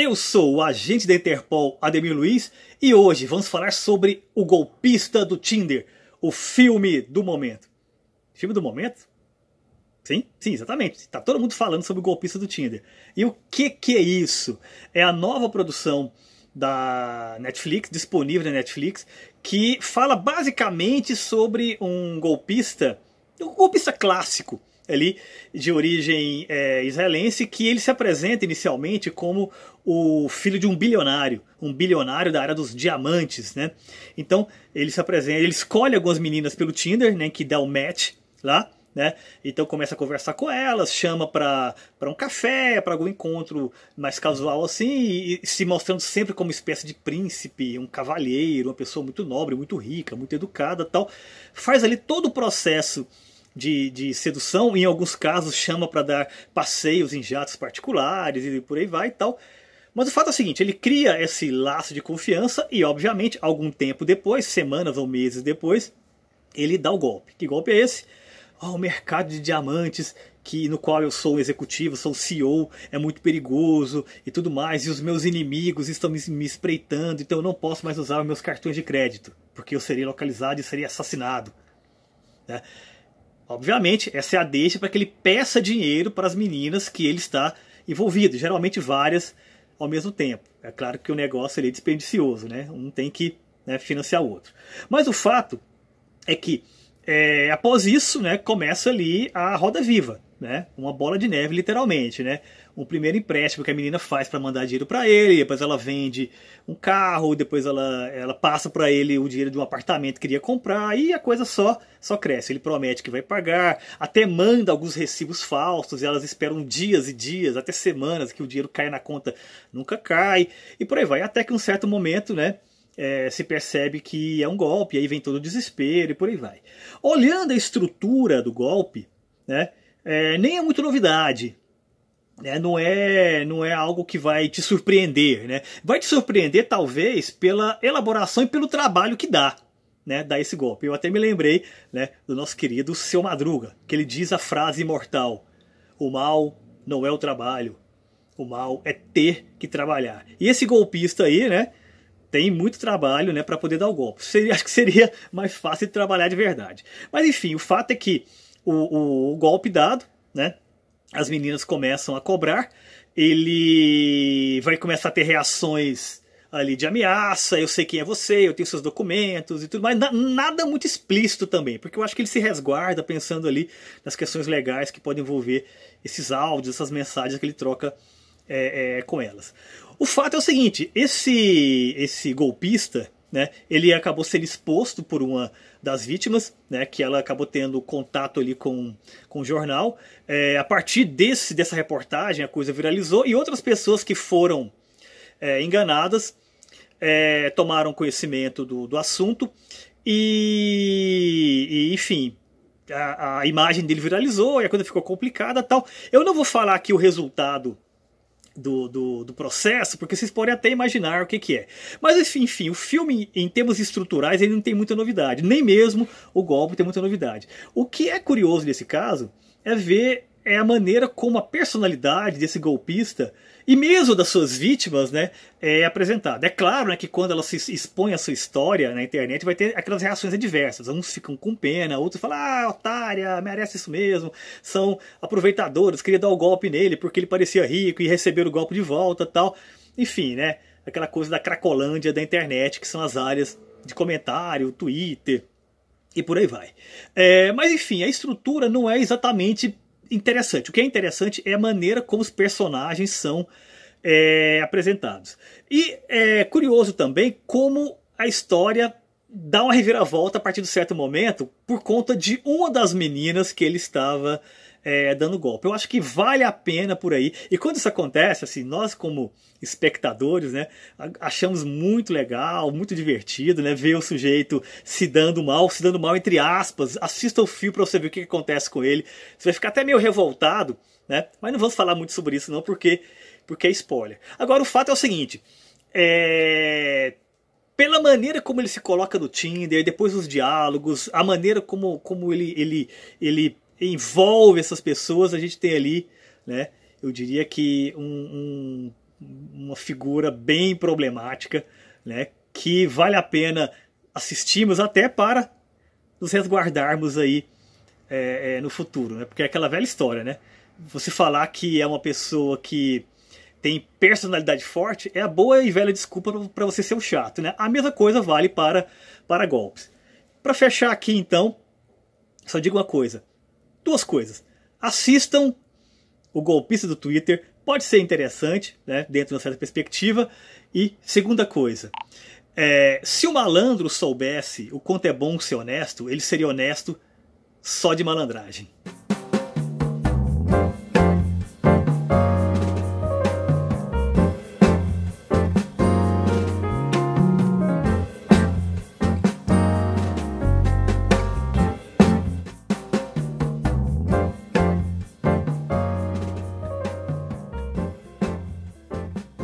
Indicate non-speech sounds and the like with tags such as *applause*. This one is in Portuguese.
Eu sou o agente da Interpol, Ademir Luiz, e hoje vamos falar sobre O Golpista do Tinder, o filme do momento. Filme do momento? Sim, sim, exatamente. Está todo mundo falando sobre o golpista do Tinder. E o que que é isso? É a nova produção da Netflix, disponível na Netflix, que fala basicamente sobre um golpista, um golpista clássico, ali de origem é, israelense, que ele se apresenta inicialmente como o filho de um bilionário, um bilionário da área dos diamantes, né? Então ele se apresenta, ele escolhe algumas meninas pelo Tinder, né? Que dá o um match lá. Né? Então começa a conversar com elas, chama para um café, para algum encontro mais casual assim, e, e, se mostrando sempre como uma espécie de príncipe, um cavalheiro, uma pessoa muito nobre, muito rica, muito educada, tal. Faz ali todo o processo de, de sedução, em alguns casos chama para dar passeios em jatos particulares e por aí vai e tal. Mas o fato é o seguinte, ele cria esse laço de confiança e, obviamente, algum tempo depois, semanas ou meses depois, ele dá o golpe. Que golpe é esse? Oh, o mercado de diamantes que, no qual eu sou executivo, sou CEO, é muito perigoso e tudo mais, e os meus inimigos estão me, me, espreitando, então eu não posso mais usar os meus cartões de crédito, porque eu serei localizado e seria assassinado. Né? Obviamente, essa é a deixa para que ele peça dinheiro para as meninas que ele está envolvido, geralmente várias ao mesmo tempo. É claro que o negócio ele é desperdicioso, né? Um tem que né, financiar o outro. Mas o fato é que é, após isso, né, começa ali a roda viva né? Uma bola de neve, literalmente, né? Um primeiro empréstimo que a menina faz para mandar dinheiro para ele, depois ela vende um carro, depois ela, ela passa para ele o dinheiro de um apartamento que queria comprar e a coisa só só cresce. Ele promete que vai pagar, até manda alguns recibos falsos e elas esperam dias e dias, até semanas que o dinheiro cai na conta, nunca cai e por aí vai. Até que um certo momento, né? É, se percebe que é um golpe, aí vem todo o desespero e por aí vai. Olhando a estrutura do golpe, né? é, nem é muito novidade. Né? Não, é, não é algo que vai te surpreender. Né? Vai te surpreender, talvez, pela elaboração e pelo trabalho que dá. Né, dar esse golpe. Eu até me lembrei né, do nosso querido Seu Madruga, que ele diz a frase imortal: O mal não é o trabalho, o mal é ter que trabalhar. E esse golpista aí, né, tem muito trabalho né, para poder dar o golpe. Seria, *laughs* acho que seria mais fácil de trabalhar de verdade. Mas enfim, o fato é que o, o, o golpe dado, né? As meninas começam a cobrar, ele vai começar a ter reações ali de ameaça, eu sei quem é você, eu tenho seus documentos e tudo mais. Na, nada muito explícito também, porque eu acho que ele se resguarda pensando ali nas questões legais que podem envolver esses áudios, essas mensagens que ele troca é, é, com elas. O fato é o seguinte: esse, esse golpista né? Ele acabou sendo exposto por uma das vítimas, né? que ela acabou tendo contato ali com, com o jornal. É, a partir desse, dessa reportagem, a coisa viralizou e outras pessoas que foram é, enganadas é, tomaram conhecimento do, do assunto e, e enfim, a, a, imagem dele viralizou e a coisa ficou complicada tal. Eu não vou falar aqui o resultado do, do, do, processo, porque vocês podem até imaginar o que, que é. Mas enfim, o filme, em termos estruturais, ele não tem muita novidade, nem mesmo o golpe tem muita novidade. O que é curioso nesse caso é ver é a maneira como a personalidade desse golpista e mesmo das suas vítimas né, é apresentada. É claro né, que quando ela se expõe a sua história na internet, vai ter aquelas reações adversas. Uns ficam com pena, outros falam, ah, otária, merece isso mesmo. São aproveitadores, queria dar o um golpe nele porque ele parecia rico e receber o golpe de volta tal. Enfim, né? Aquela coisa da cracolândia da internet, que são as áreas de comentário, Twitter e por aí vai. É, mas enfim, a estrutura não é exatamente interessante. O que é interessante é a maneira como os personagens são é, apresentados. E é curioso também como a história dá uma reviravolta a partir de certo momento por conta de uma das meninas que ele estava é, dando golpe. Eu acho que vale a pena por aí. E quando isso acontece, assim, nós como espectadores, né, achamos muito legal, muito divertido, né, ver o sujeito se dando mal, se dando mal entre aspas. Assista o fio para você ver o que, que acontece com ele. Você vai ficar até meio revoltado, né? Mas não vamos falar muito sobre isso não, porque porque é spoiler. Agora o fato é o seguinte, é pela maneira como ele se coloca no Tinder, depois os diálogos, a maneira como, como ele, ele, ele envolve essas pessoas, a gente tem ali, né, eu diria que um, um, uma figura bem problemática, né, que vale a pena assistirmos até para nos resguardarmos aí é, é, no futuro, né? Porque é aquela velha história, né? Você falar que é uma pessoa que tem personalidade forte é a boa e velha desculpa para você ser um chato, né? A mesma coisa vale para, para golpes. Para fechar aqui, então, só digo uma coisa: duas coisas. Assistam o golpista do Twitter, pode ser interessante, né, dentro de uma certa perspectiva. E segunda coisa, é, se o malandro soubesse o quanto é bom ser honesto, ele seria honesto só de malandragem.